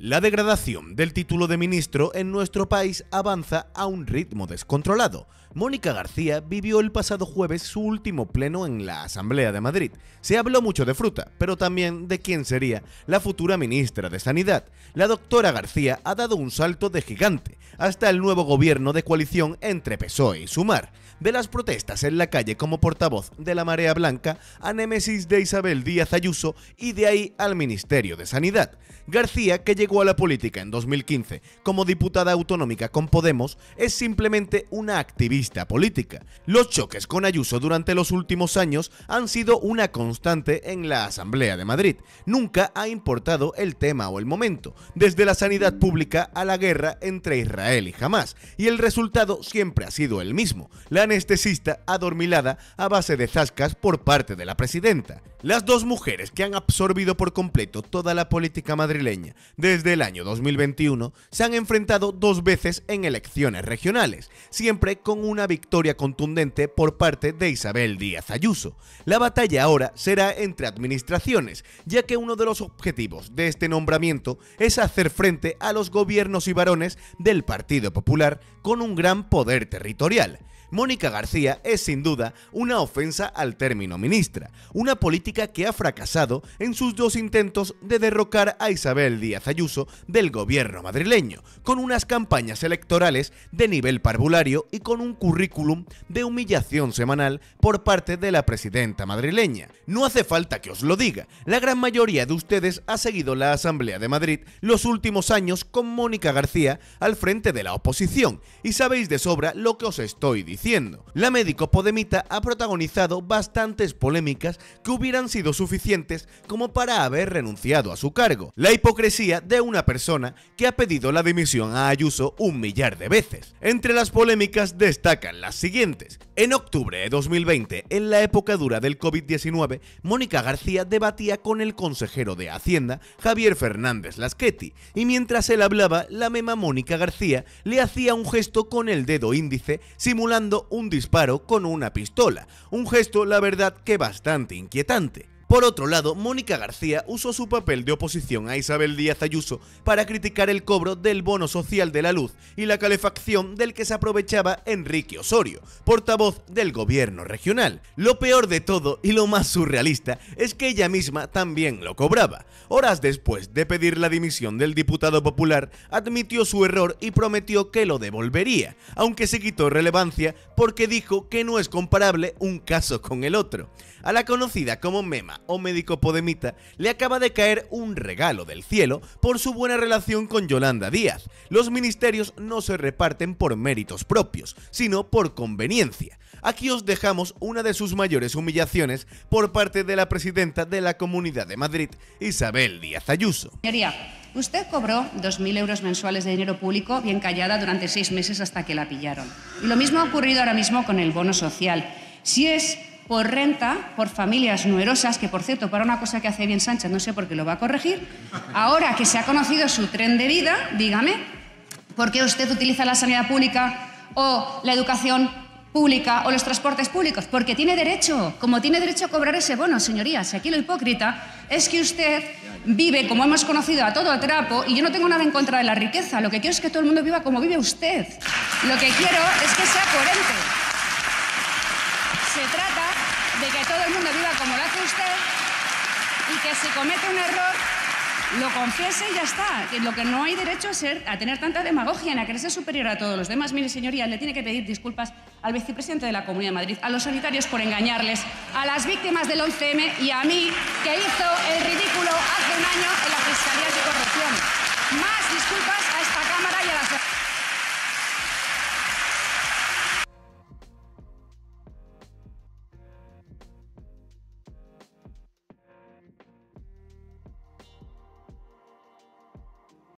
La degradación del título de ministro en nuestro país avanza a un ritmo descontrolado. Mónica García vivió el pasado jueves su último pleno en la Asamblea de Madrid. Se habló mucho de fruta, pero también de quién sería la futura ministra de Sanidad. La doctora García ha dado un salto de gigante hasta el nuevo gobierno de coalición entre PSOE y Sumar de las protestas en la calle como portavoz de la Marea Blanca a Némesis de Isabel Díaz Ayuso y de ahí al Ministerio de Sanidad. García, que llegó a la política en 2015 como diputada autonómica con Podemos, es simplemente una activista política. Los choques con Ayuso durante los últimos años han sido una constante en la Asamblea de Madrid. Nunca ha importado el tema o el momento, desde la sanidad pública a la guerra entre Israel y Hamas, y el resultado siempre ha sido el mismo, anestesista adormilada a base de zascas por parte de la presidenta. Las dos mujeres que han absorbido por completo toda la política madrileña desde el año 2021 se han enfrentado dos veces en elecciones regionales, siempre con una victoria contundente por parte de Isabel Díaz Ayuso. La batalla ahora será entre administraciones, ya que uno de los objetivos de este nombramiento es hacer frente a los gobiernos y varones del Partido Popular con un gran poder territorial. Mónica Mónica García es sin duda una ofensa al término ministra, una política que ha fracasado en sus dos intentos de derrocar a Isabel Díaz Ayuso del gobierno madrileño, con unas campañas electorales de nivel parvulario y con un currículum de humillación semanal por parte de la presidenta madrileña. No hace falta que os lo diga, la gran mayoría de ustedes ha seguido la Asamblea de Madrid los últimos años con Mónica García al frente de la oposición y sabéis de sobra lo que os estoy diciendo. La médico Podemita ha protagonizado bastantes polémicas que hubieran sido suficientes como para haber renunciado a su cargo. La hipocresía de una persona que ha pedido la dimisión a Ayuso un millar de veces. Entre las polémicas destacan las siguientes. En octubre de 2020, en la época dura del COVID-19, Mónica García debatía con el consejero de Hacienda, Javier Fernández Lasqueti, y mientras él hablaba, la mema Mónica García le hacía un gesto con el dedo índice simulando un un disparo con una pistola, un gesto la verdad que bastante inquietante. Por otro lado, Mónica García usó su papel de oposición a Isabel Díaz Ayuso para criticar el cobro del bono social de la luz y la calefacción del que se aprovechaba Enrique Osorio, portavoz del gobierno regional. Lo peor de todo y lo más surrealista es que ella misma también lo cobraba. Horas después de pedir la dimisión del diputado popular, admitió su error y prometió que lo devolvería, aunque se quitó relevancia porque dijo que no es comparable un caso con el otro. A la conocida como Mema o médico Podemita, le acaba de caer un regalo del cielo por su buena relación con Yolanda Díaz. Los ministerios no se reparten por méritos propios, sino por conveniencia. Aquí os dejamos una de sus mayores humillaciones por parte de la presidenta de la Comunidad de Madrid, Isabel Díaz Ayuso. Señoría, usted cobró 2.000 euros mensuales de dinero público bien callada durante seis meses hasta que la pillaron. Y lo mismo ha ocurrido ahora mismo con el bono social. Si es por renta, por familias numerosas, que por cierto, para una cosa que hace bien Sánchez, no sé por qué lo va a corregir, ahora que se ha conocido su tren de vida, dígame, ¿por qué usted utiliza la sanidad pública o la educación pública o los transportes públicos? Porque tiene derecho, como tiene derecho a cobrar ese bono, señorías. Aquí lo hipócrita es que usted vive, como hemos conocido, a todo trapo y yo no tengo nada en contra de la riqueza. Lo que quiero es que todo el mundo viva como vive usted. Lo que quiero es que sea coherente. Se trata de que todo el mundo viva como lo hace usted y que si comete un error lo confiese y ya está. Que lo que no hay derecho a, ser, a tener tanta demagogia, en a quererse superior a todos los demás. Mire, señoría, le tiene que pedir disculpas al vicepresidente de la Comunidad de Madrid, a los sanitarios por engañarles, a las víctimas del 11 y a mí, que hizo el ridículo hace un año en la Fiscalía de Corrupción. Más disculpas a esta Cámara y a la